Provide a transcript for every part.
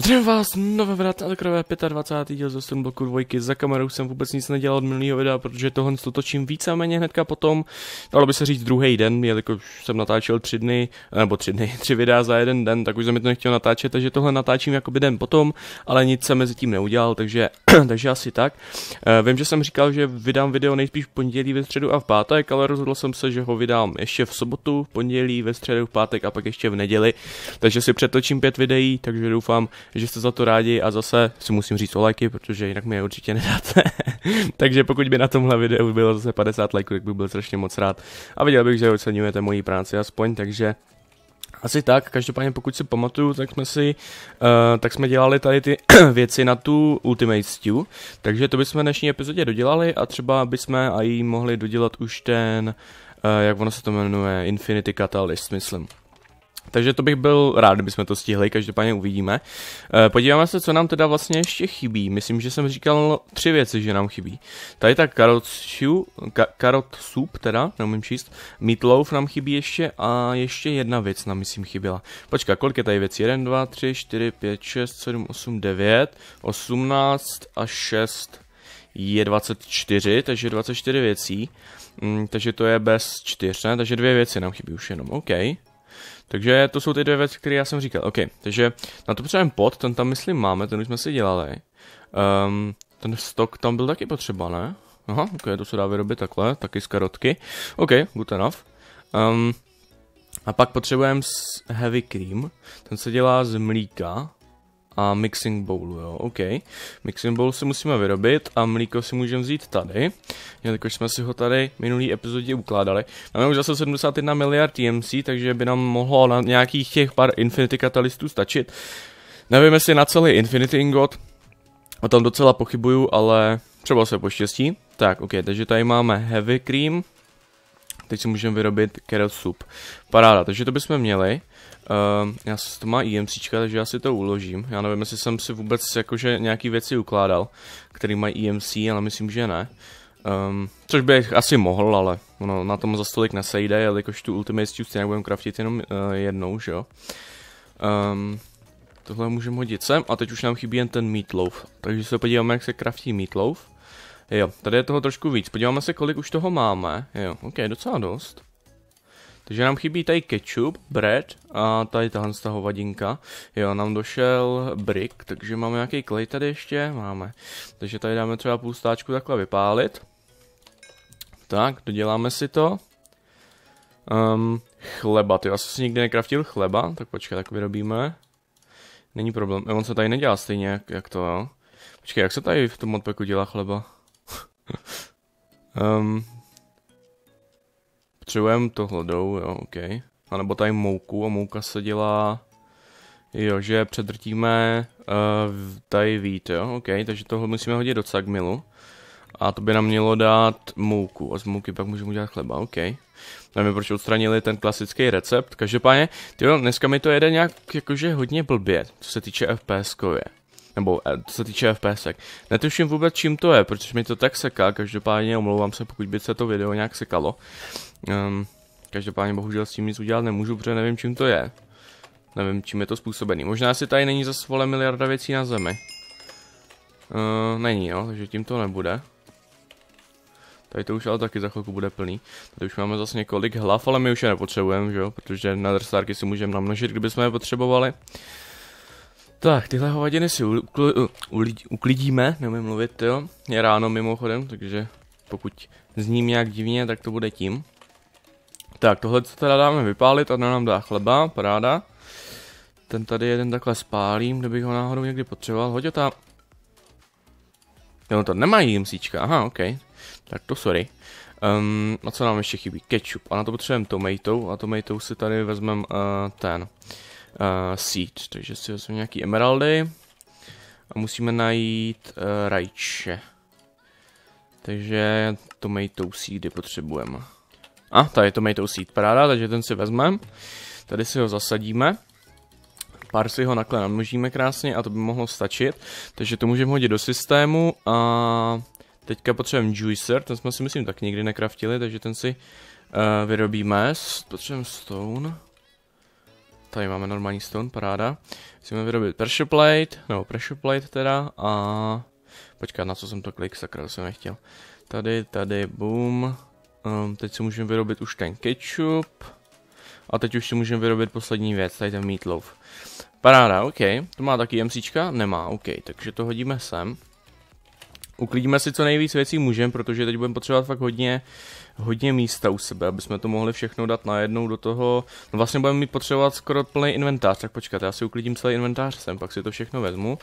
Zdravím vás, nové vrát na krové 25. díl ze bloku dvojky. Za kamerou jsem vůbec nic nedělal od minulého videa, protože tohle to točím víceméně hnedka potom. Dalo by se říct druhý den, jelikož jsem natáčel tři dny, nebo tři dny, tři videa za jeden den, tak už jsem mi to nechtěl natáčet, takže tohle natáčím jako den potom, ale nic jsem mezi tím neudělal, takže, takže asi tak. Eh, vím, že jsem říkal, že vydám video nejspíš v pondělí, ve středu a v pátek, ale rozhodl jsem se, že ho vydám ještě v sobotu, v pondělí, ve středu, v pátek a pak ještě v neděli. Takže si přetočím pět videí, takže doufám, že jste za to rádi a zase si musím říct o lajky, protože jinak mi je určitě nedáte. Takže pokud by na tomhle videu bylo zase 50 lajků, tak bych byl strašně moc rád a viděl bych, že oceňujete moji práci aspoň, takže asi tak, každopádně pokud si pamatuju, tak jsme si, uh, tak jsme dělali tady ty věci na tu Ultimate Stew, takže to bychom v dnešní epizodě dodělali a třeba bychom a mohli dodělat už ten, uh, jak ono se to jmenuje, Infinity Catalyst, myslím. Takže to bych byl rád, kdybychom to stihli, každopádně uvidíme. Eh, podíváme se, co nám teda vlastně ještě chybí. Myslím, že jsem říkal tři věci, že nám chybí. Tady ta karot, šiu, ka, karot soup, teda, neumím číst, meatloaf nám chybí ještě a ještě jedna věc nám, myslím, chyběla. Počkej, kolik je tady věcí? 1, 2, 3, 4, 5, 6, 7, 8, 9, 18 a 6 je 24, takže 24 věcí. Mm, takže to je bez 4, ne? Takže dvě věci nám chybí už jenom, okej. Okay. Takže to jsou ty dvě věci, které já jsem říkal. OK, takže na to potřebujeme pod, ten tam myslím máme, ten už jsme si dělali. Um, ten stok tam byl taky potřeba, ne? Aha, ok, to se dá vyrobit takhle, taky z karotky. OK, good enough. Um, a pak potřebujeme heavy cream, ten se dělá z mlíka a mixing bowlu, jo, OK. Mixing bowl si musíme vyrobit a mlíko si můžeme vzít tady, jelikož jsme si ho tady minulý epizodě ukládali. Máme už zase 71 miliard TMC, takže by nám mohlo na nějakých těch pár Infinity katalystů stačit. Nevím, jestli na celý Infinity Ingot, o tom docela pochybuju, ale třeba se poštěstí. Tak, OK, takže tady máme Heavy Cream, Teď si můžeme vyrobit carrot soup. Paráda, takže to bychom měli. Uh, já to má IMC, e takže já si to uložím. Já nevím, jestli jsem si vůbec jakože nějaký věci ukládal, který mají IMC, e ale myslím, že ne. Um, což bych asi mohl, ale ono na tom za stolik nesejde, jelikož tu Ultimate Stew stejně budeme craftit jenom uh, jednou, že jo. Um, tohle můžeme hodit sem a teď už nám chybí jen ten meatloaf. Takže se podíváme, jak se craftí meatloaf. Jo, tady je toho trošku víc. Podíváme se, kolik už toho máme. Jo, ok, docela dost. Takže nám chybí tady ketchup, bread a tady tahle toho vadinka. Jo, nám došel brick, takže máme nějaký klej tady ještě, máme. Takže tady dáme třeba půl stáčku takhle vypálit. Tak, doděláme si to. Um, chleba, ty asi si nikdy nekraftil chleba, tak počkej, tak vyrobíme. Není problém, on se tady nedělá stejně jak, jak to, jo. Počkej, jak se tady v tom modpeku dělá chleba? um, potřebujeme to hledou, jo, OK. A nebo tady mouku a mouka se dělá... Jo, že předrtíme uh, tady vít, jo, OK, takže tohle musíme hodit do cagmilu. A to by nám mělo dát mouku a z mouky pak můžeme udělat chleba, OK. Nevím, proč odstranili ten klasický recept. Každopádně, tyjo, dneska mi to jede nějak jakože hodně blbě, co se týče fps -kově nebo eh, co se týče FPS. Netuším vůbec, čím to je, protože mi to tak seká, každopádně omlouvám se, pokud by se to video nějak sekalo. Um, každopádně bohužel s tím nic udělat nemůžu, protože nevím, čím to je. Nevím, čím je to způsobený. Možná si tady není za vole miliarda věcí na zemi. Uh, není, jo, takže tím to nebude. Tady to už ale taky za chvilku bude plný. Tady už máme zase několik hlav, ale my už je nepotřebujeme, že jo? Protože na drsárky si můžeme namnožit, kdybychom je potřebovali. Tak, tyhle hovadiny si uklidíme, neumím mluvit, jo. Je ráno mimochodem, takže pokud zním nějak divně, tak to bude tím. Tak, tohle co teda dáme vypálit, a nám dá chleba, paráda. Ten tady jeden takhle spálím, kdybych ho náhodou někdy potřeboval, hoď ta? Jo, no to nemají jimsíčka, aha, ok. Tak to sorry. Um, a co nám ještě chybí? Ketchup. A na to potřebujeme tomatou a tomatou si tady vezmeme uh, ten. Eh, seed, takže si vezmeme nějaký emeraldy a musíme najít uh, rajče. Takže tomato seedy potřebujeme. A, ah, tady je tomato seed, paráda, takže ten si vezmeme. Tady si ho zasadíme. Pár si ho nakle namnožíme krásně a to by mohlo stačit. Takže to můžeme hodit do systému a teďka potřebujeme juicer, ten jsme si myslím tak nikdy nekraftili, takže ten si uh, vyrobíme. Potřebujeme stone. Tady máme normální stone, paráda. Musíme vyrobit pressure plate, nebo pressure plate teda a... Počkat, na co jsem to klik, sakra, to jsem nechtěl. Tady, tady, boom. Um, teď si můžeme vyrobit už ten ketchup. A teď už si můžeme vyrobit poslední věc, tady ten meatloaf. Paráda, ok. To má taky MCčka? Nemá, ok. Takže to hodíme sem uklidíme si co nejvíc věcí můžeme, protože teď budeme potřebovat fakt hodně, hodně místa u sebe, aby jsme to mohli všechno dát najednou do toho. No vlastně budeme mít potřebovat skoro plný inventář, tak počkat, já si uklidím celý inventář sem, pak si to všechno vezmu.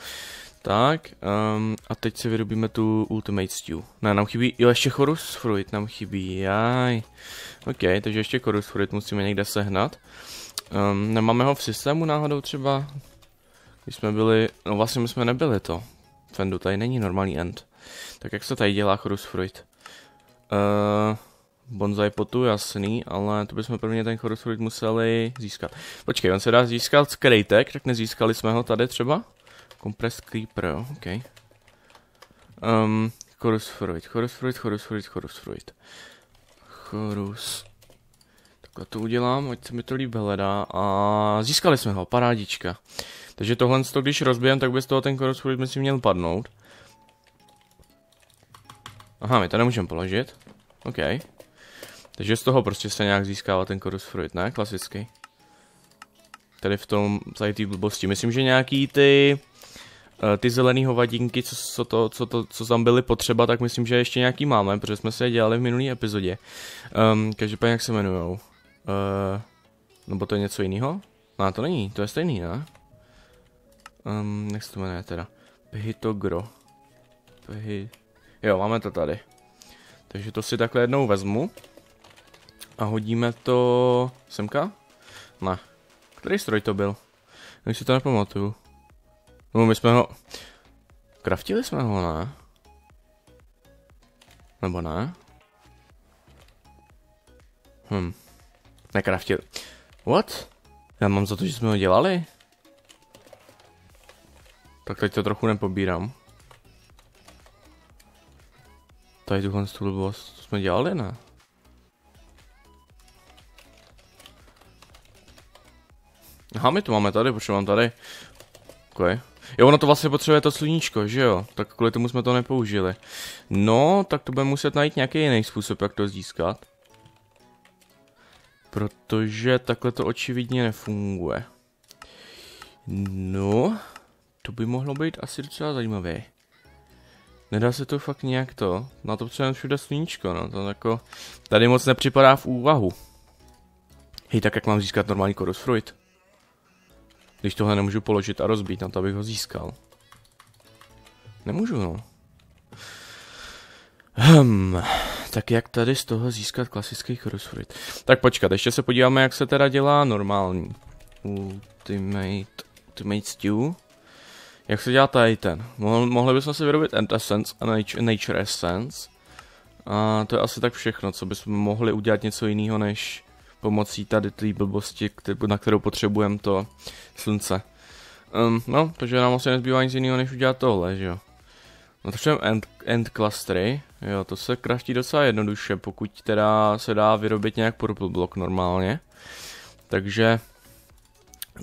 Tak, um, a teď si vyrobíme tu Ultimate Stew. Ne, nám chybí, jo, ještě Chorus Fruit nám chybí, jaj. Ok, takže ještě Chorus Fruit musíme někde sehnat. Um, nemáme ho v systému náhodou třeba? Když jsme byli, no vlastně my jsme nebyli to. Fendu, tady není normální end. Tak jak se tady dělá fruit? Uh, bonsai potu, jasný, ale to bychom prvně ten Chorus fruit museli získat. Počkej, on se dá získat z krejtek, tak nezískali jsme ho tady třeba? Compressed Creeper, ok. Um, Chorus fruit, Chorus fruit, Chorus... Chorus. Takhle to udělám, ať se mi to líbí, hledá. A získali jsme ho, parádička. Takže tohle, když rozbijem, tak by z toho ten Chorusfruit myslím měl padnout. Aha, my to nemůžeme položit. OK. Takže z toho prostě se nějak získává ten chorus fruit, ne? Klasicky. Tady v tom, tady ty blbosti. Myslím, že nějaký ty eh, ty zelený hovadinky, co, co, to, co, to, co tam byly potřeba, tak myslím, že ještě nějaký máme, protože jsme se je dělali v minulý epizodě. Um, každopádně, jak se jmenujou? Uh, nebo to je něco jiného? No, to není, to je stejný, ne? Um, jak se to jmenuje teda? Pehitogro. Pehitogro. Jo, máme to tady. Takže to si takhle jednou vezmu. A hodíme to... Semka? Ne. Který stroj to byl? Já si to nepamatuju. No my jsme ho... Kraftili jsme ho, ne? Nebo ne? Hm. Nekraftili. What? Já mám za to, že jsme ho dělali? Tak teď to trochu nepobírám. Tady tuhle tu to jsme dělali, ne? Aha, my to máme tady, proč mám tady? OK. Jo, ono to vlastně potřebuje to sluníčko, že jo? Tak kvůli tomu jsme to nepoužili. No, tak to budeme muset najít nějaký jiný způsob, jak to získat. Protože takhle to očividně nefunguje. No, to by mohlo být asi docela zajímavé. Nedá se to fakt nějak to. Na to potřebujeme všude sluníčko, no. To jako... Tady moc nepřipadá v úvahu. Hej, tak jak mám získat normální korus fruit? Když tohle nemůžu položit a rozbít, na to abych ho získal. Nemůžu, no. Hm, tak jak tady z toho získat klasický korus fruit? Tak počkat, ještě se podíváme, jak se teda dělá normální. Ultimate, ultimate stew. Jak se dělá tady ten? mohli bychom si vyrobit End Essence a nature, Essence. A to je asi tak všechno, co bychom mohli udělat něco jiného, než pomocí tady té blbosti, na kterou potřebujeme to slunce. Um, no, takže nám asi nezbývá nic jiného, než udělat tohle, že jo. No to end, end clustery, jo, to se kraští docela jednoduše, pokud teda se dá vyrobit nějak purple block normálně. Takže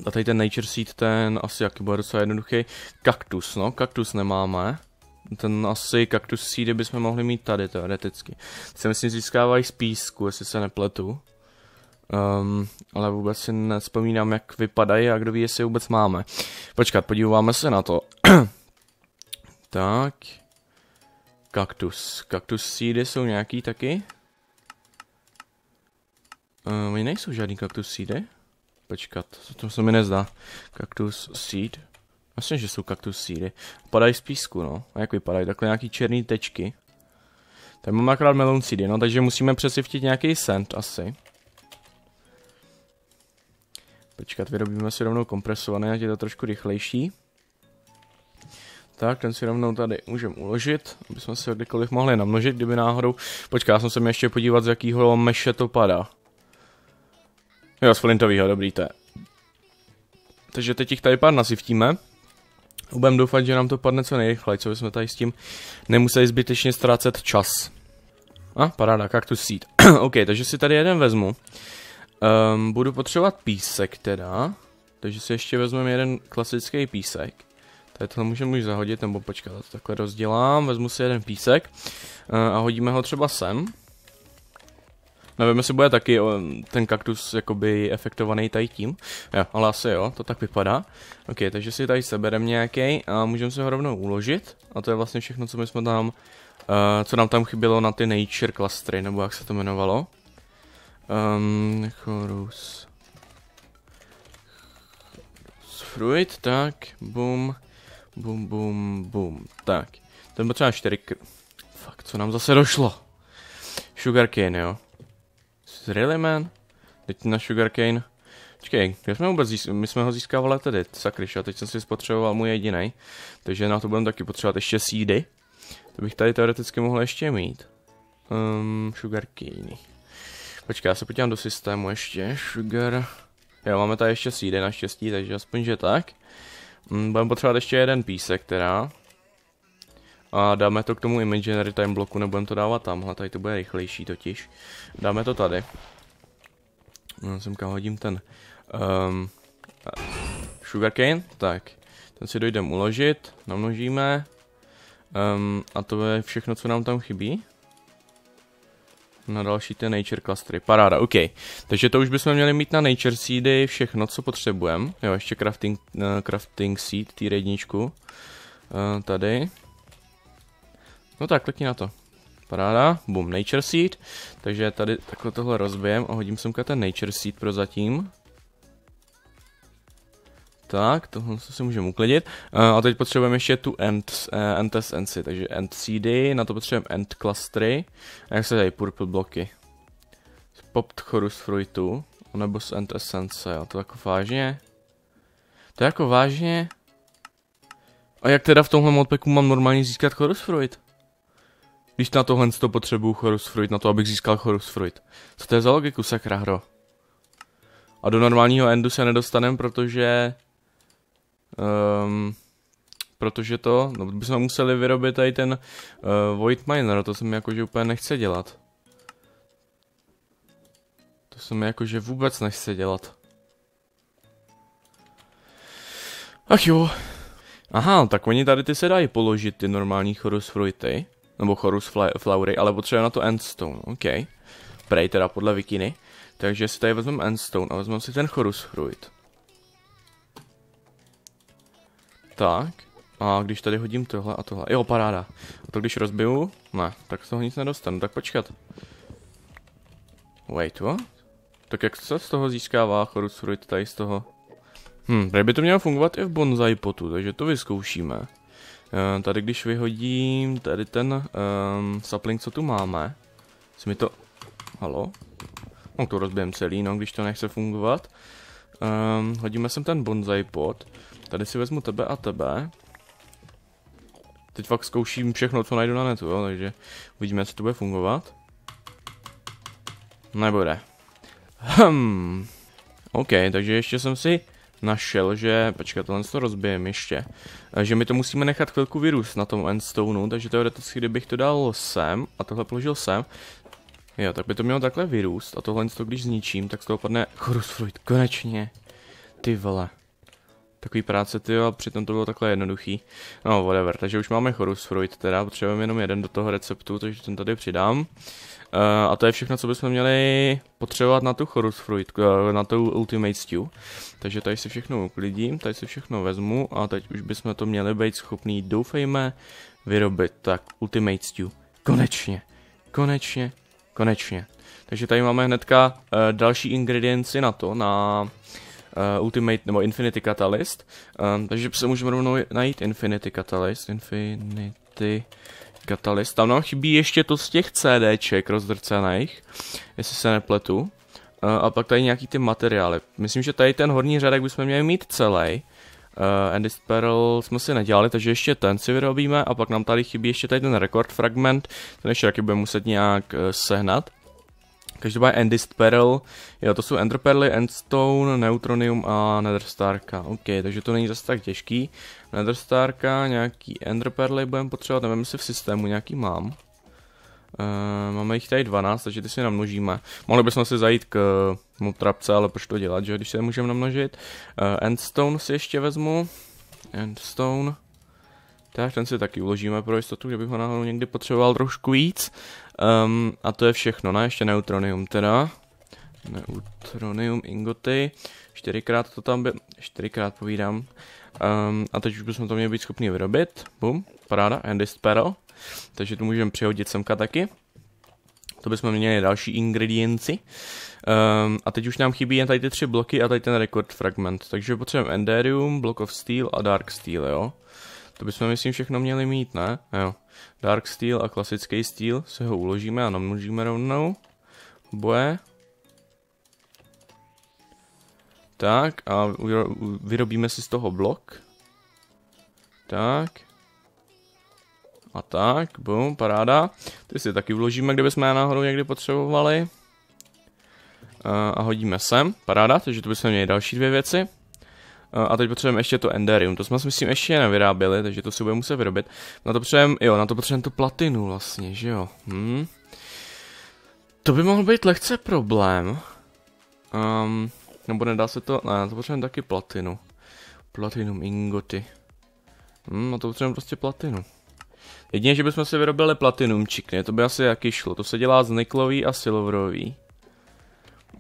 a tady ten Nature Seed, ten asi jaký bude docela jednoduchý. Kaktus, no, kaktus nemáme. Ten asi kaktus seed bychom mohli mít tady teoreticky. Se myslím získávají z písku, jestli se nepletu. Um, ale vůbec si nespomínám, jak vypadají a kdo ví, jestli je vůbec máme. Počkat, podíváme se na to. tak. Kaktus. Kaktus seedy jsou nějaký taky? Um, nejsou žádný kaktus seedy. Počkat, to se mi nezdá. Kaktus seed. Myslím, že jsou kaktus seedy. Padají z písku, no. A jak vypadají? Takhle nějaký černý tečky. Tak mám akorát melon seedy, no, takže musíme přesivtit nějaký sand asi. Počkat, vyrobíme si rovnou kompresované, ať je to trošku rychlejší. Tak, ten si rovnou tady můžeme uložit, abychom si ho kdykoliv mohli namnožit, kdyby náhodou... Počkat, já jsem se mi ještě podívat, z jakého meše to padá. Jo, z flintovýho, dobrý to je. Takže teď jich tady pár nasiftíme. Budeme doufat, že nám to padne co nejrychleji, co jsme tady s tím nemuseli zbytečně ztrácet čas. A, ah, paráda, kaktus seed. ok, takže si tady jeden vezmu. Um, budu potřebovat písek teda. Takže si ještě vezmeme jeden klasický písek. Tady to můžeme už zahodit, nebo počkat, takhle rozdělám. Vezmu si jeden písek uh, a hodíme ho třeba sem. Nevím, jestli bude taky ten kaktus jakoby efektovaný tady tím. Jo, ale asi jo, to tak vypadá. Ok, takže si tady sebereme nějaký a můžeme si ho rovnou uložit. A to je vlastně všechno, co my jsme tam, uh, co nám tam chybělo na ty nature clustery, nebo jak se to jmenovalo. Um, ehm, chorus. Fruit, tak, bum, bum, bum, bum, tak. To je potřeba čtyři, Fakt, co nám zase došlo? Sugarcane, jo. Really, man? Teď na Sugarcane. Počkej, kde jsme vůbec získali? My jsme ho získávali tady, sakryš, a teď jsem si spotřeboval můj jediný. Takže na to budeme taky potřebovat ještě sídy. To bych tady teoreticky mohl ještě mít. Um, cane. Počkej, já se podívám do systému ještě. Sugar. Jo, máme tady ještě sídy naštěstí, takže aspoň že tak. Um, budeme potřebovat ještě jeden písek teda. A dáme to k tomu imaginary time bloku, nebudeme to dávat tamhle, tady to bude rychlejší totiž. Dáme to tady. No, semka hodím ten um, sugarcane, tak. Ten si dojdeme uložit, namnožíme. Um, a to je všechno, co nám tam chybí. Na další ty nature clustery, paráda, ok. Takže to už bychom měli mít na nature seedy všechno, co potřebujeme. Jo, ještě crafting, uh, crafting seed, tý redničku. Uh, eh, tady. No tak, klikni na to. Paráda, boom, Nature Seed. Takže tady takhle tohle rozbijem a hodím semka ten Nature Seed pro zatím. Tak, tohle se můžeme uklidit. Uh, a teď potřebujeme ještě tu end, uh, end takže end seedy, na to potřebujeme end clustery. A jak se dají purple bloky? popped chorus fruitu, nebo z end essence, a to jako vážně? To je jako vážně? A jak teda v tomhle modpacku mám normálně získat chorus fruit? Když na tohle to potřebuju Chorus Fruit, na to, abych získal Chorus Fruit. Co to je za logiku, sakra hro? A do normálního endu se nedostaneme, protože... Um, protože to, no bychom museli vyrobit tady ten uh, Void Miner, to se mi jakože úplně nechce dělat. To se mi jakože vůbec nechce dělat. Ach jo. Aha, tak oni tady ty se dají položit, ty normální chorus fruity nebo Chorus fla- Flaury, ale potřebujeme na to Endstone, OK. Prej teda podle Vikiny. Takže si tady vezmeme Endstone a vezmeme si ten Chorus Fruit. Tak. A když tady hodím tohle a tohle. Jo, paráda. A to když rozbiju? Ne, tak z toho nic nedostanu. Tak počkat. Wait, what? Tak jak se z toho získává Chorus Fruit tady z toho? Hm, tady by to mělo fungovat i v bonsai potu, takže to vyzkoušíme. Eh, tady když vyhodím tady ten um, sapling, co tu máme, si mi to... Halo? No to rozbijem celý, no, když to nechce fungovat. Um, hodíme sem ten bonsai pot. Tady si vezmu tebe a tebe. Teď fakt zkouším všechno, co najdu na netu, jo, takže uvidíme, jestli to bude fungovat. Nebude. Hm. OK, takže ještě jsem si našel, že, počkej, tohle to rozbijem ještě, eh, že my to musíme nechat chvilku vyrůst na tom endstoneu, takže teoreticky, kdybych to dal sem a tohle položil sem, jo, tak by to mělo takhle vyrůst a tohle to, když zničím, tak z toho padne fruit, konečně, ty vole. Takový práce, ty a přitom to bylo takhle jednoduchý. No, whatever, takže už máme fruit, teda potřebujeme jenom jeden do toho receptu, takže ten tady přidám. Uh, a to je všechno, co bychom měli potřebovat na tu fruit, eh, na tu Ultimate Stew. Takže tady si všechno uklidím, tady si všechno vezmu a teď už bychom to měli být schopný, doufejme, vyrobit. Tak, Ultimate Stew. Konečně, konečně, konečně. Takže tady máme hnedka uh, další ingredienci na to, na uh, Ultimate nebo Infinity Catalyst. Um, takže se můžeme rovnou najít Infinity Catalyst. Infinity Katalyst. Tam nám chybí ještě to z těch CDček rozdrcených, jestli se nepletu. Eh, a pak tady nějaký ty materiály. Myslím, že tady ten horní řadek bychom měli mít celý. Uh, eh, Endist Peril jsme si nedělali, takže ještě ten si vyrobíme a pak nám tady chybí ještě tady ten rekord fragment, ten ještě taky budeme muset nějak uh, sehnat. Každopádně Endist Peril, jo, to jsou Enderperly, Endstone, Neutronium a Netherstarka. OK, takže to není zase tak těžký. Netherstarka, nějaký Enderperly budeme potřebovat, nevím, jestli v systému nějaký mám. uh, máme jich tady 12, takže ty si namnožíme. Mohli bychom si zajít k eh, trapce, ale proč to dělat, že, když se je můžeme namnožit. uh, Endstone si ještě vezmu. Endstone tak ten si taky uložíme pro jistotu, že bych ho náhodou někdy potřeboval trošku víc. Um, a to je všechno, Na Ještě neutronium teda. Neutronium ingoty. Čtyřikrát to tam by... Čtyřikrát povídám. Um, a teď už bychom to měli být schopni vyrobit. Bum, paráda, Andy Sparrow. Takže tu můžeme přihodit semka taky. To bychom měli další ingredienci. Um, a teď už nám chybí jen tady ty tři bloky a tady ten record fragment. Takže potřebujeme Enderium, Block of Steel a Dark Steel, jo. To bychom, myslím, všechno měli mít, ne? Jo. Dark Steel a klasický Steel se ho uložíme a namnožíme rovnou. Boje. Tak a vyrobíme si z toho blok. Tak. A tak, bum, paráda. Ty si taky vložíme, kdybychom je náhodou někdy potřebovali. A hodíme sem, paráda, takže to bychom měli další dvě věci. Eh, a teď potřebujeme ještě to Enderium, to jsme si myslím ještě nevyráběli, takže to si budeme muset vyrobit. Na to potřebujeme, jo, na to potřebujeme tu platinu vlastně, že jo. Hm. To by mohl být lehce problém. Um, nebo nedá se to, ne, na to potřebujeme taky platinu. Platinum ingoty. Hm, na to potřebujeme prostě platinu. Jedině, že bychom si vyrobili platinum čikny, to by asi jaký šlo. To se dělá z niklový a silvrový.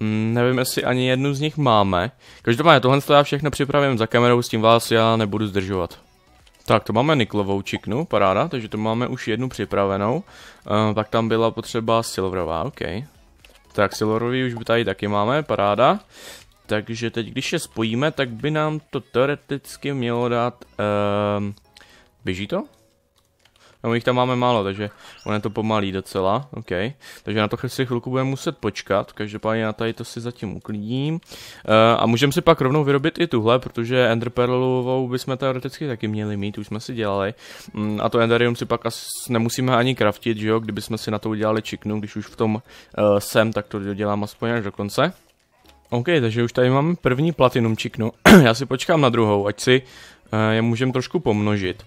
Mm, nevím, jestli ani jednu z nich máme. Každopádně tohle já všechno připravím za kamerou, s tím vás já nebudu zdržovat. Tak, to máme niklovou čiknu, paráda, takže to máme už jednu připravenou. Uh, pak tam byla potřeba silverová, ok. Tak, silverový už by tady taky máme, paráda. Takže teď, když je spojíme, tak by nám to teoreticky mělo dát... Uh, běží to? No my jich tam máme málo, takže on je to pomalý docela, OK. Takže na to si chvilku budeme muset počkat, každopádně na tady to si zatím uklidím. Uh, a můžeme si pak rovnou vyrobit i tuhle, protože enderperlovou bychom teoreticky taky měli mít, už jsme si dělali. Mm, a to Enderium si pak asi nemusíme ani kraftit, že jo, kdybychom si na to udělali čiknu, když už v tom uh, jsem, tak to dělám aspoň až do konce. OK, takže už tady máme první platinum čiknu. já si počkám na druhou, ať si uh, je můžeme trošku pomnožit.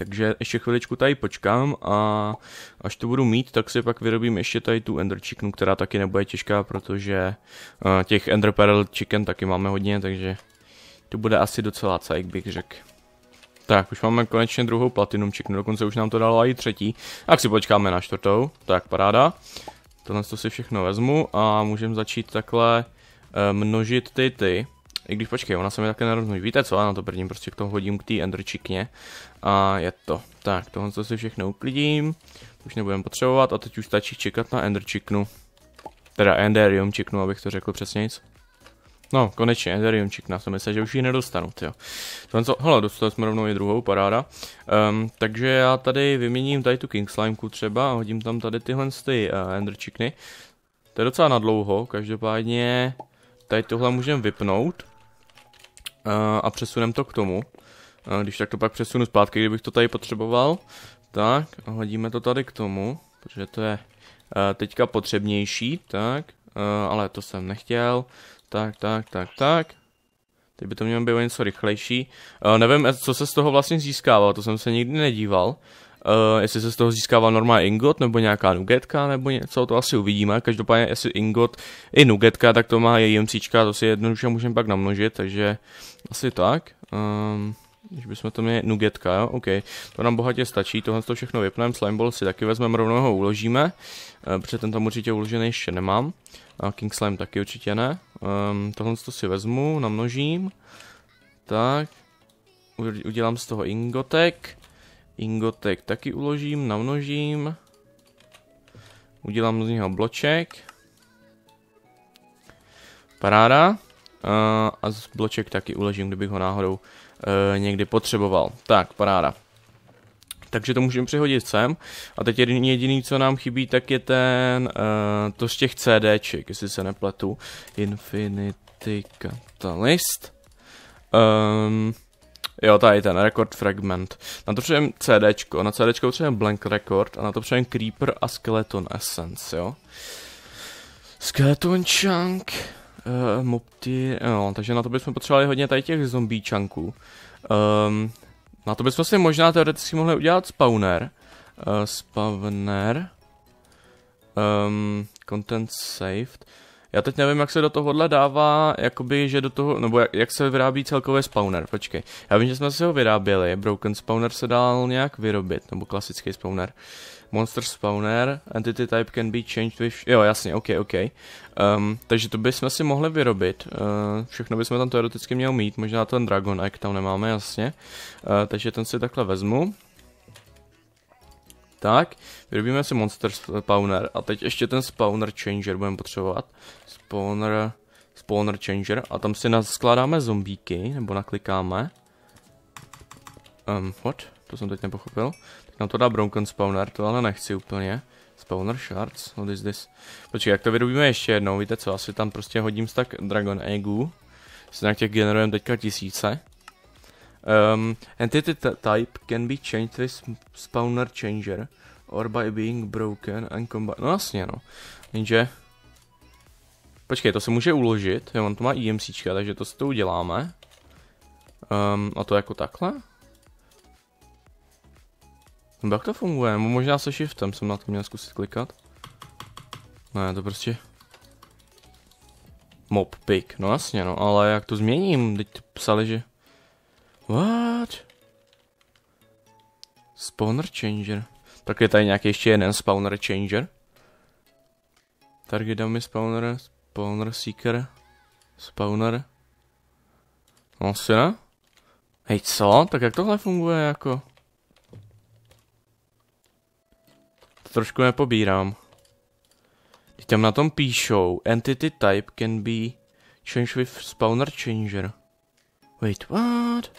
Takže ještě chviličku tady počkám a až to budu mít, tak si pak vyrobím ještě tady tu Ender Chickenu, která taky nebude těžká, protože uh, těch Ender Pearl Chicken taky máme hodně, takže to bude asi docela cajk, bych řekl. Tak, už máme konečně druhou platinum chickenu, dokonce už nám to dalo i třetí. Tak si počkáme na čtvrtou, tak paráda. Tohle to si všechno vezmu a můžeme začít takhle uh, množit ty ty. I když počkej, ona se mi také narodnou Víte co, ano, to prvním prostě k tomu hodím k té endrčikně. A je to. Tak, tohle si všechno uklidím. Už nebudeme potřebovat a teď už stačí čekat na enderčiknu. Teda Enderiumčiknu, abych to řekl přesně nic. No, konečně, Ethereum čikna, jsem myslel, že už ji nedostanu, jo. Tohle co, hele, dostali jsme rovnou i druhou, paráda. Um, takže já tady vyměním tady tu King Slimeku třeba a hodím tam tady tyhle ty uh, eh, Ender čikny. To je docela nadlouho, každopádně tady tohle můžeme vypnout. Eh, a přesunem to k tomu. Eh, když tak to pak přesunu zpátky, kdybych to tady potřeboval. Tak, a hodíme to tady k tomu, protože to je eh, teďka potřebnější, tak, ale to jsem nechtěl. Tak, tak, tak, tak. Teď by to mělo být něco rychlejší. Nevím, co se z toho vlastně získávalo. to jsem se nikdy nedíval. Uh, jestli se z toho získává normální ingot nebo nějaká nugetka nebo něco, to asi uvidíme. Každopádně, jestli ingot i nugetka, tak to má její mcíčka, to si jednoduše můžeme pak namnožit, takže asi tak. Um, když bychom to měli nugetka, jo, OK. To nám bohatě stačí, tohle to všechno vypneme, slime ball si taky vezmeme, rovnou ho uložíme, uh, protože ten tam určitě uložený ještě nemám. A King Slime taky určitě ne. Um, tohle to si vezmu, namnožím. Tak, udělám z toho ingotek. Ingotek taky uložím, namnožím. Udělám z něho bloček. Paráda. a z bloček taky uložím, kdybych ho náhodou e, někdy potřeboval. Tak, paráda. Takže to můžeme přehodit sem. A teď jediný, co nám chybí, tak je ten, e, to z těch CDček, jestli se nepletu. Infinity Catalyst. Um, Jo, tady ten record fragment. Na to přejem CDčko, na CDčko přejem Blank Record a na to přejem Creeper a Skeleton Essence, jo. Skeleton Chunk, uh, eh, mopty, no, takže na to bychom potřebovali hodně tady těch zombie chunků. Um, na to bychom si možná teoreticky mohli udělat spawner. Uh, spawner. Um, content saved. Já teď nevím, jak se do tohohle dává, jakoby, že do toho, nebo jak, jak se vyrábí celkově spawner, počkej. Já vím, že jsme si ho vyráběli, Broken Spawner se dal nějak vyrobit, nebo klasický spawner. Monster Spawner, Entity Type can be changed with... Jo, jasně, ok, ok. Um, takže to bychom si mohli vyrobit. Uh, všechno bychom tam teoreticky měli mít, možná ten Dragon Egg tam nemáme, jasně. Uh, takže ten si takhle vezmu. Tak, vyrobíme si monster spawner a teď ještě ten spawner changer budeme potřebovat. Spawner, spawner changer a tam si naskládáme zombíky, nebo naklikáme. Um, what? To jsem teď nepochopil. Tak nám to dá broken spawner, to ale nechci úplně. Spawner shards, what is this? Počkej, jak to vyrobíme ještě jednou, víte co, asi tam prostě hodím tak dragon eggů. Jinak těch generujeme teďka tisíce. Um, entity type can be changed with spawner changer or by being broken and combined. No jasně, no. Jenže... Počkej, to se může uložit, jo, on to má IMCčka, e takže to s to uděláme. Um, a to jako takhle? No jak to funguje? Možná se shiftem jsem na to měl zkusit klikat. Ne, to prostě... Mob pick, no jasně no, ale jak to změním? Teď psali, že... What? Spawner changer. Tak je tady nějaký ještě jeden spawner changer. Target dummy spawner, spawner seeker, spawner. No asi ne? Hej co? Tak jak tohle funguje jako? To trošku nepobírám. Teď tam na tom píšou, entity type can be changed with spawner changer. Wait, what?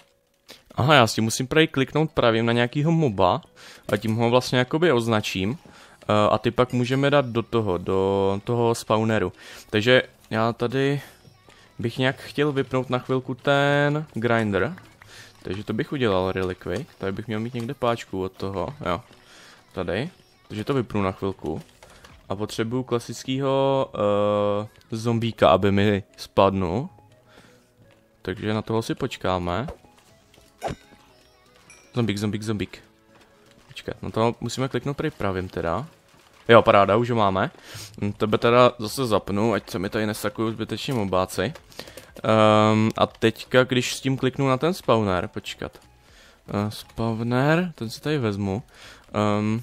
Aha, já si musím prej kliknout pravým na nějakýho moba a tím ho vlastně jakoby označím eh, a ty pak můžeme dát do toho, do toho spawneru. Takže já tady bych nějak chtěl vypnout na chvilku ten grinder, takže to bych udělal quick, tady bych měl mít někde páčku od toho, jo, tady, takže to vypnu na chvilku. A potřebuju klasického uh, eh, zombíka, aby mi spadnul. Takže na toho si počkáme. Zombík, zombík, zombík. Počkat, no to musíme kliknout prý pravým teda. Jo, paráda, už ho máme. Hm, tebe teda zase zapnu, ať se mi tady nesakují zbytečně mobáci. Um, a teďka, když s tím kliknu na ten spawner, počkat. Uh, spawner, ten si tady vezmu. Um,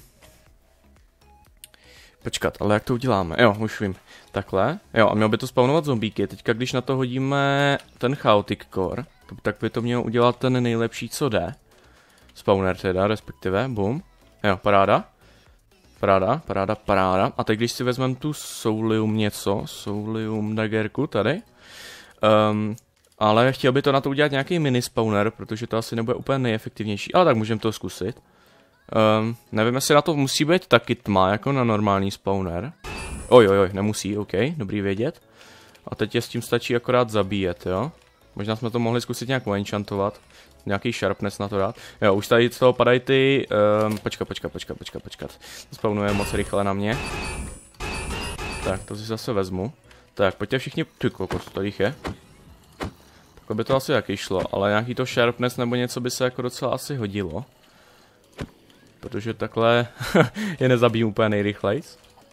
počkat, ale jak to uděláme? Jo, už vím. Takhle. Jo, a měl by to spawnovat zombíky. Teďka, když na to hodíme ten chaotic core, tak by to mělo udělat ten nejlepší, co jde spawner teda, respektive, bum. Jo, paráda. Paráda, paráda, paráda. A teď když si vezmeme tu Soulium něco, Soulium daggerku tady, um, ale chtěl by to na to udělat nějaký mini spawner, protože to asi nebude úplně nejefektivnější, ale tak můžeme to zkusit. Um, nevím, jestli na to musí být taky tma, jako na normální spawner. Oj, oj, oj, nemusí, ok, dobrý vědět. A teď je s tím stačí akorát zabíjet, jo? Možná jsme to mohli zkusit nějak enchantovat nějaký sharpness na to dát. Jo, už tady z toho padají ty... Um, ehm, počka, počka, počka. počka, počkat. Spawnuje moc rychle na mě. Tak, to si zase vezmu. Tak, pojďte všichni... Ty kokos, tady je. Takhle by to asi jaký šlo, ale nějaký to sharpness nebo něco by se jako docela asi hodilo. Protože takhle je nezabím úplně nejrychleji.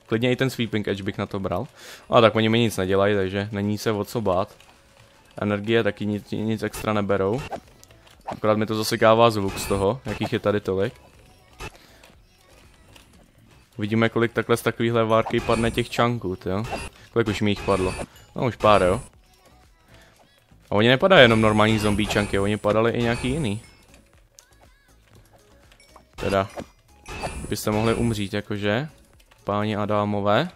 Klidně i ten sweeping edge bych na to bral. A tak oni mi nic nedělají, takže není se o co bát. Energie taky nic, nic extra neberou. Akorát mi to zasekává zvuk z toho, jakých je tady tolik. Vidíme, kolik takhle z takovýhle várky padne těch čanků, jo. Kolik už mi jich padlo? No už pár, jo. A oni nepadají jenom normální zombie čanky, oni padali i nějaký jiný. Teda, byste mohli umřít, jakože, páni a dámové.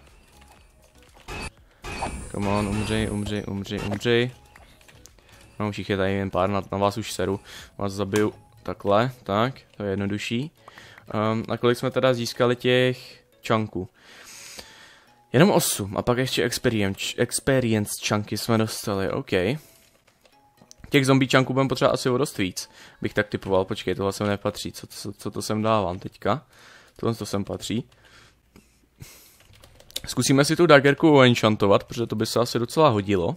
Come on, umři, umři, umři, umři. No, všich je tady jen pár, na, na vás už seru. Vás zabiju takhle, tak, to je jednodušší. Um, a kolik jsme teda získali těch čanků? Jenom 8 a pak ještě experience, experience chunky jsme dostali, OK. Těch zombie chunků budeme potřebovat asi o dost víc, bych tak typoval, počkej, tohle sem nepatří, co, co, co to sem dávám teďka? Tohle to sem patří. Zkusíme si tu daggerku enchantovat, protože to by se asi docela hodilo.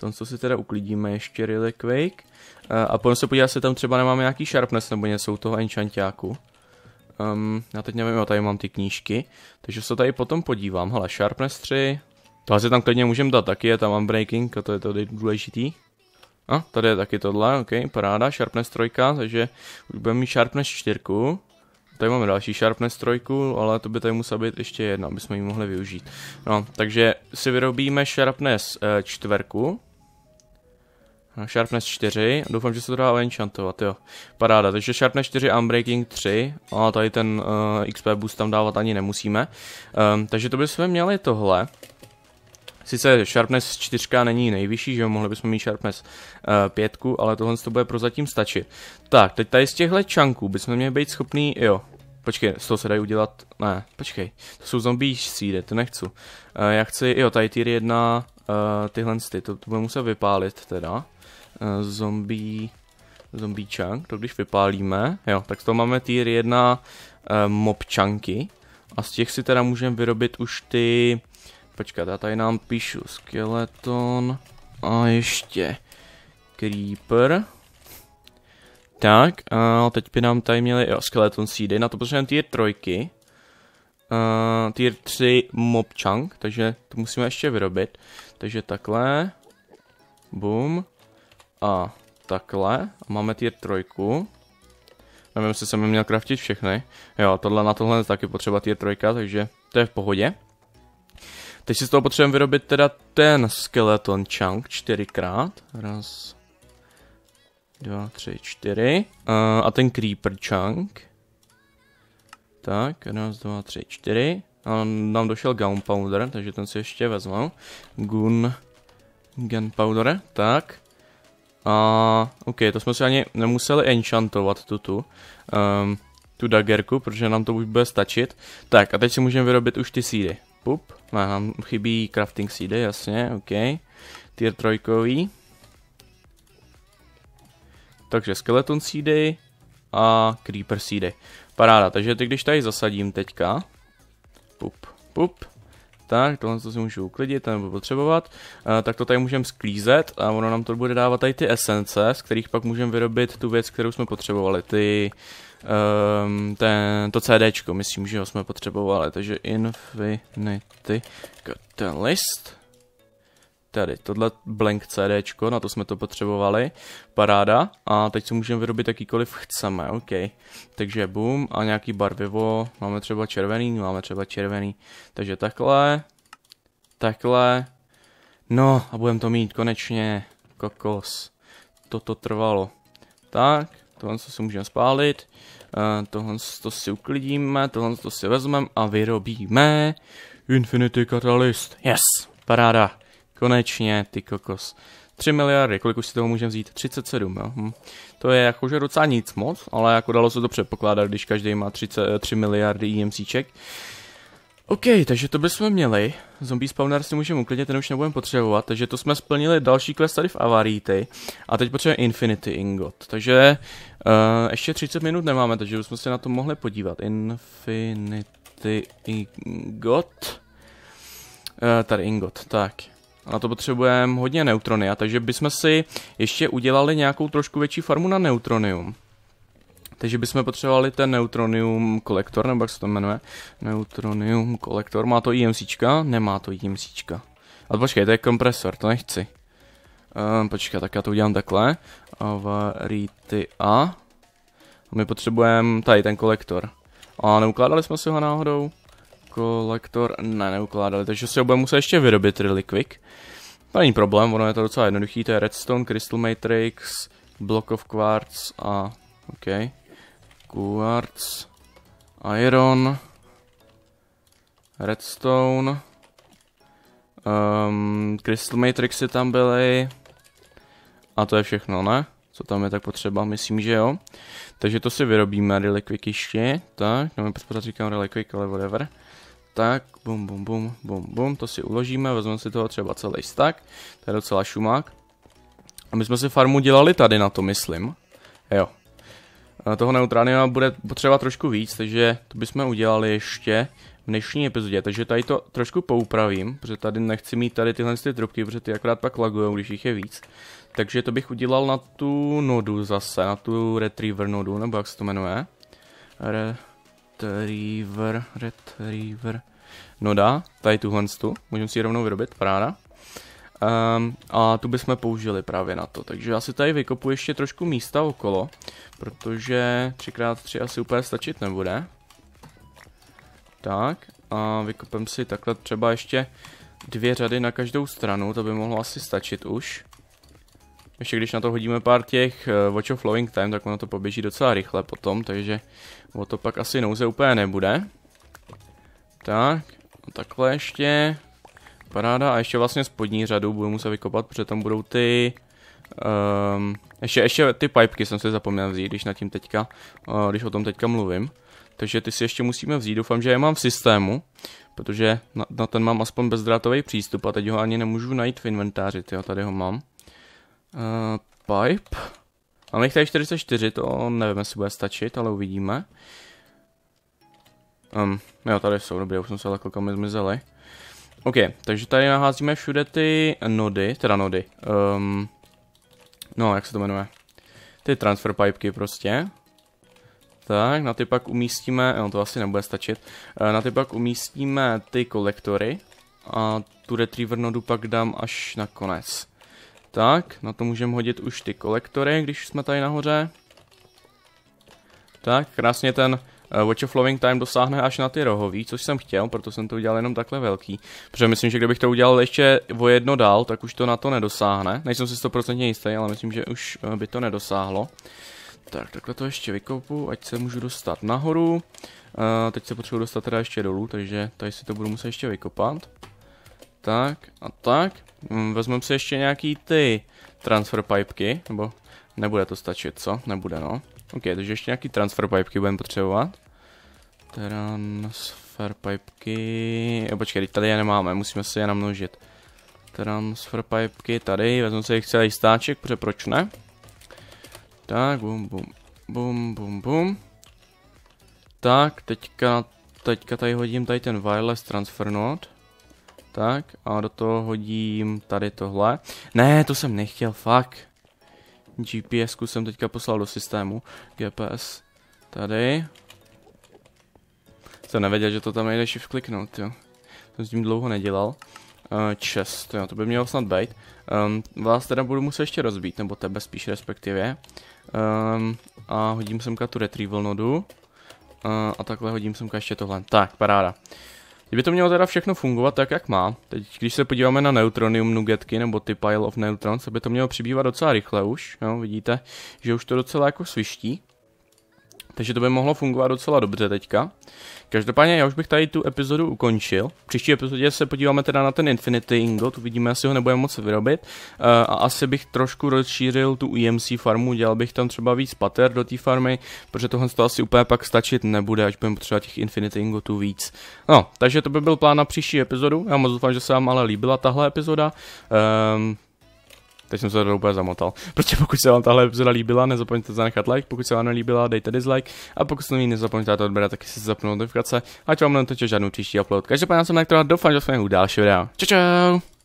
Tam co si teda uklidíme ještě Rile Quake. Eh, a potom se podívat, jestli tam třeba nemáme nějaký sharpness nebo něco u toho enchantiáku. Um, já teď nevím, jo, tady mám ty knížky, takže se tady potom podívám. Hele, Sharpness 3, to asi tam klidně můžeme dát taky, je tam Unbreaking, a to je tady důležitý. A tady je taky tohle, ok, paráda, Sharpness 3, takže už budeme mít Sharpness 4. Tady máme další Sharpness 3, ale to by tady musela být ještě jedna, aby jsme ji mohli využít. No, takže si vyrobíme Sharpness 4, eh, Hm, Sharpness 4, doufám, že se to dá enchantovat, jo. Paráda, takže Sharpness 4 a Unbreaking 3, a tady ten uh, eh, XP boost tam dávat ani nemusíme. Um, takže to bychom měli tohle. Sice Sharpness 4 není nejvyšší, že jo, mohli bychom mít Sharpness uh, eh, 5, ale tohle to bude prozatím stačit. Tak, teď tady z těchto čanků bychom měli být schopný, jo, Počkej, z toho se dají udělat, ne, počkej, to jsou zombie seedy, to nechci. Uh, já chci, jo, tady tier 1, uh, tyhle sty, to, to bude muset vypálit teda. Eh, zombie, chunk, to když vypálíme, jo, tak to máme tier 1 uh, eh, chunky a z těch si teda můžeme vyrobit už ty, počkat, já tady nám píšu skeleton a ještě creeper. Tak, a teď by nám tady měli, jo, skeleton seedy, na to potřebujeme tier 3, uh, eh, tier 3 mob chunk, takže to musíme ještě vyrobit. Takže takhle, boom, a takhle. A máme tier trojku. Nevím, jestli jsem měl kraftit všechny. Jo, tohle na tohle je taky potřeba tier trojka, takže to je v pohodě. Teď si z toho potřebujeme vyrobit teda ten skeleton chunk čtyřikrát. Raz, dva, tři, čtyři. Uh, a ten creeper chunk. Tak, raz, dva, tři, čtyři. A nám došel gunpowder, takže ten si ještě vezmu. Gun, gunpowder, tak. A, ok, to jsme si ani nemuseli enchantovat ehm, tu um, tu dagerku, protože nám to už bude stačit. Tak a teď si můžeme vyrobit už ty seedy. Pup, ne, nám chybí crafting seedy, jasně, ok. Tier trojkový. Takže skeleton seedy a creeper seedy. Paráda, takže ty když tady zasadím teďka, pup, pup, tak, tohle to si můžu uklidit, to nebo potřebovat, eh, tak to tady můžeme sklízet a ono nám to bude dávat tady ty esence, z kterých pak můžeme vyrobit tu věc, kterou jsme potřebovali, ty, um, ten, to CDčko, myslím, že ho jsme potřebovali, takže Infinity Catalyst, jako tady, tohle blank CDčko, na to jsme to potřebovali, paráda, a teď si můžeme vyrobit jakýkoliv chceme, ok, takže boom, a nějaký barvivo, máme třeba červený, no, máme třeba červený, takže takhle, takhle, no a budeme to mít konečně, kokos, toto trvalo, tak, tohle si můžeme spálit, Uh, tohle to si uklidíme, tohle to si vezmeme a vyrobíme Infinity Catalyst. Yes, paráda. Konečně, ty kokos. 3 miliardy, kolik už si toho můžeme vzít? 37, jo? Hm. To je jakože docela nic moc, ale jako dalo se to předpokládat, když každý má 30, 3 eh, miliardy IMCček. E OK, takže to bychom měli. Zombie spawner si můžeme uklidnit, ten už nebudeme potřebovat, takže to jsme splnili další quest tady v Avarity. A teď potřebujeme Infinity Ingot, takže uh, ještě 30 minut nemáme, takže bychom se na to mohli podívat. Infinity Ingot. Uh, tady Ingot, tak. A na to potřebujeme hodně a takže bychom si ještě udělali nějakou trošku větší farmu na neutronium. Takže bychom potřebovali ten Neutronium kolektor, nebo jak se to jmenuje? Neutronium kolektor, má to IMC? Nemá to IMC. A počkej, to je kompresor, to nechci. Um, počkej, tak já to udělám takhle. Avarity A. My potřebujeme tady ten kolektor. A neukládali jsme si ho náhodou? kolektor jako neukládali, takže si ho budeme muset ještě vyrobit really quick. To není problém, ono je to docela jednoduchý, to je redstone, crystal matrix, block of quartz a... OK. Quartz, iron, redstone, um, crystal matrixy tam byly a to je všechno, ne? Co tam je tak potřeba, myslím, že jo. Takže to si vyrobíme, relikvik ještě, tak, no mi pořád říkám relikvik, ale whatever tak, bum, bum, bum, bum, bum, to si uložíme, vezmeme si toho třeba celý stack, to je docela šumák. A my jsme si farmu dělali tady na to, myslím. Jo. A toho neutrálního bude potřeba trošku víc, takže to bychom udělali ještě v dnešní epizodě. Takže tady to trošku poupravím, protože tady nechci mít tady tyhle ty trubky, protože ty akorát pak lagujou, když jich je víc. Takže to bych udělal na tu nodu zase, na tu retriever nodu, nebo jak se to jmenuje. Re Retriever, retriever. No dá, tady tuhle tu, můžeme si ji rovnou vyrobit, paráda. Um, a tu bychom použili právě na to, takže já si tady vykopu ještě trošku místa okolo, protože 3x3 asi úplně stačit nebude. Tak, a vykopem si takhle třeba ještě dvě řady na každou stranu, to by mohlo asi stačit už. Ještě když na to hodíme pár těch uh, Watch of Flowing Time, tak ono to poběží docela rychle potom, takže O to pak asi nouze úplně nebude. Tak, no takhle ještě. Paráda a ještě vlastně spodní řadu budu muset vykopat, protože tam budou ty... Um, ještě, ještě ty pipeky jsem se zapomněl vzít, když na tím teďka, uh, když o tom teďka mluvím. Takže ty si ještě musíme vzít, doufám, že je mám v systému, protože na, na ten mám aspoň bezdrátový přístup a teď ho ani nemůžu najít v inventáři, tyjo, tady ho mám. Uh, pipe. Mám jich tady 44, to nevím, jestli bude stačit, ale uvidíme. Um, jo, tady jsou, dobře, už jsem se takhle kam zmizeli. OK, takže tady naházíme všude ty nody, teda nody. Um, no, jak se to jmenuje? Ty transfer pipeky prostě. Tak, na ty pak umístíme, no to asi nebude stačit, eh, na ty pak umístíme ty kolektory a tu retriever nodu pak dám až na konec. Tak, na to můžeme hodit už ty kolektory, když jsme tady nahoře. Tak, krásně ten uh, Watch of Loving Time dosáhne až na ty rohový, což jsem chtěl, proto jsem to udělal jenom takhle velký. Protože myslím, že kdybych to udělal ještě o jedno dál, tak už to na to nedosáhne. Nejsem si 100% jistý, ale myslím, že už uh, by to nedosáhlo. Tak, takhle to ještě vykopu, ať se můžu dostat nahoru. Uh, teď se potřebuji dostat teda ještě dolů, takže tady si to budu muset ještě vykopat tak a tak. Mm, vezmeme si ještě nějaký ty transfer pipeky, nebo nebude to stačit, co? Nebude, no. OK, takže ještě nějaký transfer pipeky budeme potřebovat. Transfer pipeky... Jo, počkej, teď tady je nemáme, musíme si je namnožit. Transfer pipeky tady, vezmu si jich celý stáček, protože proč ne? Tak, bum, bum, bum, bum, bum. Tak, teďka, teďka tady hodím tady ten wireless transfer node. Tak a do toho hodím tady tohle. Ne, to jsem nechtěl, fuck. gps jsem teďka poslal do systému. GPS. Tady. Jsem nevěděl, že to tam nejde shift kliknout, jo. Jsem s tím dlouho nedělal. Uh, eh, čest, jo, to by mělo snad být. Um, vás teda budu muset ještě rozbít, nebo tebe spíš respektivě. Um, ehm, a hodím semka tu retrieval nodu. Uh, a takhle hodím semka ještě tohle. Tak, paráda. Kdyby to mělo teda všechno fungovat tak, jak má, teď když se podíváme na Neutronium Nugetky nebo ty Pile of Neutrons, aby to mělo přibývat docela rychle už, jo, vidíte, že už to docela jako sviští. Takže to by mohlo fungovat docela dobře teďka. Každopádně já už bych tady tu epizodu ukončil. V příští epizodě se podíváme teda na ten Infinity Ingot, uvidíme, jestli ho nebudeme moc vyrobit. Eh, a asi bych trošku rozšířil tu UMC e farmu, dělal bych tam třeba víc pater do té farmy, protože tohle to asi úplně pak stačit nebude, až budeme potřebovat těch Infinity Ingotů víc. No, takže to by byl plán na příští epizodu. Já moc doufám, že se vám ale líbila tahle epizoda. Um, Teď jsem se to úplně zamotal. Protože pokud se vám tahle epizoda líbila, nezapomeňte zanechat like, pokud se vám nelíbila, dejte dislike a pokud se nový, nezapomeňte to odběrat, taky si zapnout notifikace, ať vám neteče žádnou příští upload. Každopádně jsem na doufám, že jsme u dalšího videa. Čau, čau!